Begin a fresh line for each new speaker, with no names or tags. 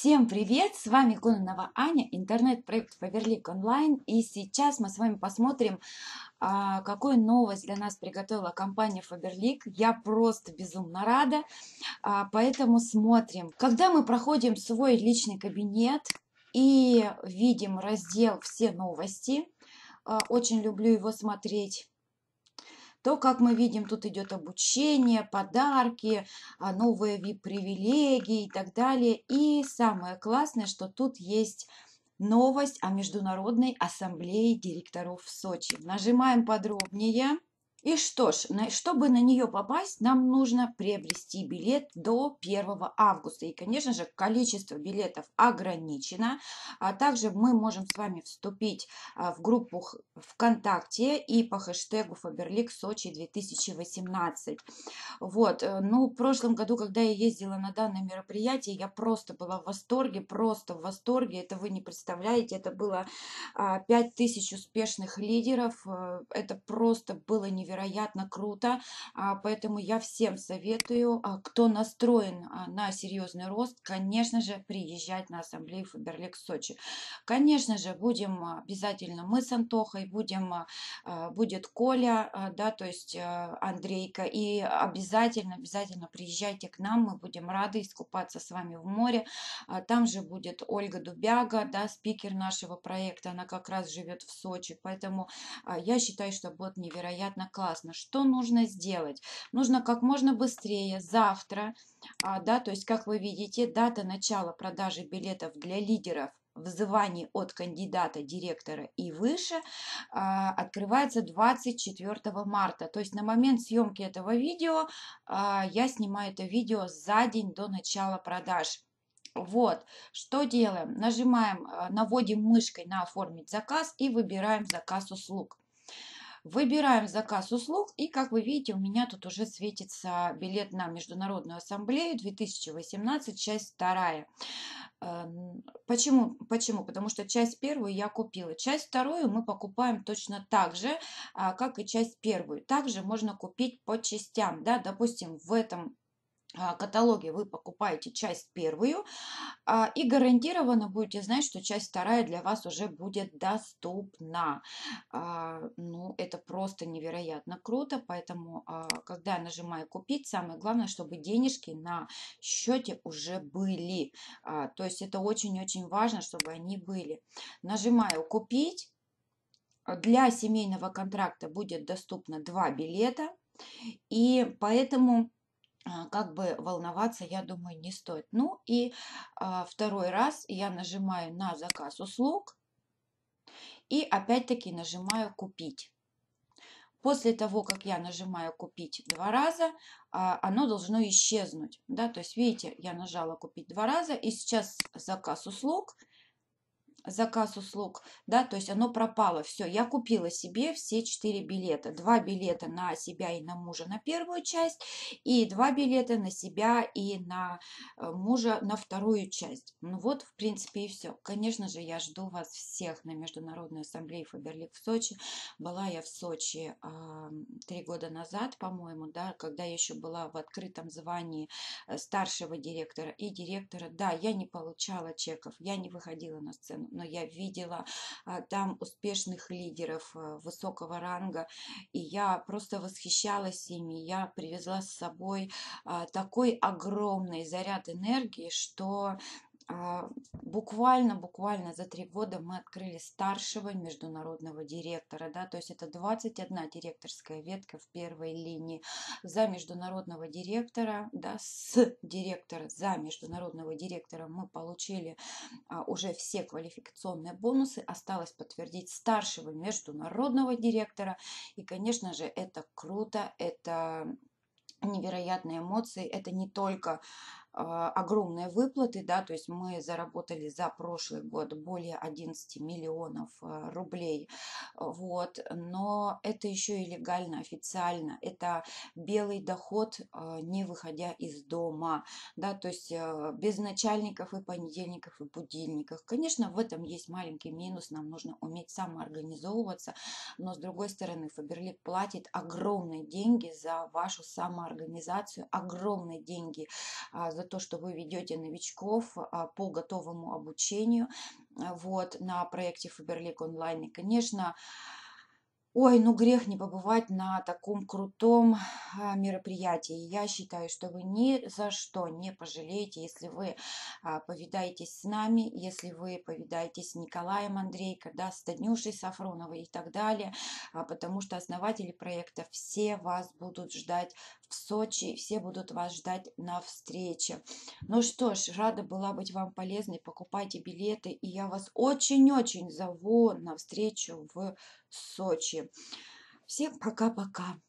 Всем привет! С вами Кононова Аня, интернет-проект Фаверлик Онлайн. И сейчас мы с вами посмотрим, а, какую новость для нас приготовила компания Фаберлик. Я просто безумно рада, а, поэтому смотрим. Когда мы проходим свой личный кабинет и видим раздел «Все новости», а, очень люблю его смотреть, то, как мы видим, тут идет обучение, подарки, а, новые VIP-привилегии и так далее. И самое классное, что тут есть новость о Международной ассамблее директоров в Сочи. Нажимаем подробнее. И что ж, чтобы на нее попасть, нам нужно приобрести билет до 1 августа. И, конечно же, количество билетов ограничено. А также мы можем с вами вступить а, в группу ВКонтакте и по хэштегу Faberlic Сочи 2018. Вот, э, ну, в прошлом году, когда я ездила на данное мероприятие, я просто была в восторге, просто в восторге. Это вы не представляете, это было 5000 а, успешных лидеров. Э, это просто было невероятно невероятно круто. А, поэтому я всем советую, а, кто настроен а, на серьезный рост, конечно же, приезжать на ассамблею Фаберлик Сочи. Конечно же, будем обязательно мы с Антохой, будем, будет Коля, да, то есть Андрейка. И обязательно, обязательно приезжайте к нам, мы будем рады искупаться с вами в море. Там же будет Ольга Дубяга, да, спикер нашего проекта, она как раз живет в Сочи. Поэтому я считаю, что будет невероятно классно. Что нужно сделать? Нужно как можно быстрее, завтра, а, да, то есть, как вы видите, дата начала продажи билетов для лидеров взываний от кандидата, директора и выше а, открывается 24 марта. То есть на момент съемки этого видео а, я снимаю это видео за день до начала продаж. Вот, что делаем? Нажимаем, наводим мышкой на «Оформить заказ» и выбираем «Заказ услуг». Выбираем заказ услуг. И, как вы видите, у меня тут уже светится билет на Международную ассамблею 2018, часть вторая эм, Почему? Почему? Потому что часть первую я купила. Часть вторую мы покупаем точно так же, а, как и часть первую. Также можно купить по частям. Да? Допустим, в этом а, каталоге вы покупаете часть первую а, и гарантированно будете знать, что часть вторая для вас уже будет доступна. А, ну, это просто невероятно круто, поэтому, когда я нажимаю «Купить», самое главное, чтобы денежки на счете уже были. То есть это очень-очень важно, чтобы они были. Нажимаю «Купить». Для семейного контракта будет доступно два билета, и поэтому а, как бы волноваться, я думаю, не стоит. Ну и а, второй раз я нажимаю на заказ услуг и опять-таки нажимаю «Купить». После того, как я нажимаю «Купить» два раза, а, оно должно исчезнуть. Да? То есть, видите, я нажала «Купить» два раза, и сейчас заказ услуг – заказ услуг, да, то есть оно пропало, все, я купила себе все четыре билета, два билета на себя и на мужа на первую часть и два билета на себя и на э, мужа на вторую часть. Ну вот, в принципе, и все. Конечно же, я жду вас всех на Международной ассамблее Фаберлик в Сочи. Была я в Сочи а, три года назад, по-моему, да, когда я еще была в открытом звании э, старшего директора и директора. Да, я не получала чеков, я не выходила на сцену, но я видела а, там успешных лидеров э, высокого ранга, и я просто восхищалась ими. Я привезла с собой а, такой огромный заряд энергии, что а, буквально, буквально за три года мы открыли старшего международного директора, да, то есть это 21 директорская ветка в первой линии за международного директора, да, с директора, за международного директора мы получили а, уже все квалификационные бонусы, осталось подтвердить старшего международного директора, и, конечно же, это круто, это невероятные эмоции. Это не только а, огромные выплаты, да, то есть мы заработали за прошлый год более 11 миллионов а, рублей, вот, но это еще и легально, официально, это белый доход, а, не выходя из дома, да, то есть без начальников и понедельников и будильников. Конечно, в этом есть маленький минус, нам нужно уметь самоорганизовываться, но с другой стороны, Фаберлик платит огромные деньги за вашу самоорганизацию, огромные деньги за за то, что вы ведете новичков а, по готовому обучению а, вот, на проекте Фаберлик онлайн. И, конечно, Ой, ну грех не побывать на таком крутом а, мероприятии. Я считаю, что вы ни за что не пожалеете, если вы а, повидаетесь с нами, если вы повидаетесь с Николаем Андрейко, да, с Танюшей Сафроновой и так далее, а, потому что основатели проекта все вас будут ждать в Сочи, все будут вас ждать на встрече. Ну что ж, рада была быть вам полезной, покупайте билеты, и я вас очень-очень зову на встречу в Сочи. Всем пока-пока.